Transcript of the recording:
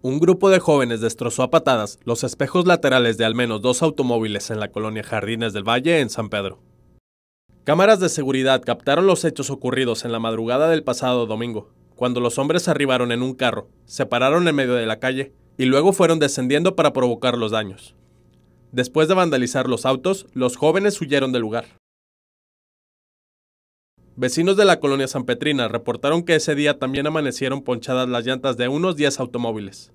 un grupo de jóvenes destrozó a patadas los espejos laterales de al menos dos automóviles en la colonia Jardines del Valle, en San Pedro. Cámaras de seguridad captaron los hechos ocurridos en la madrugada del pasado domingo, cuando los hombres arribaron en un carro, se pararon en medio de la calle y luego fueron descendiendo para provocar los daños. Después de vandalizar los autos, los jóvenes huyeron del lugar. Vecinos de la colonia San Petrina reportaron que ese día también amanecieron ponchadas las llantas de unos 10 automóviles.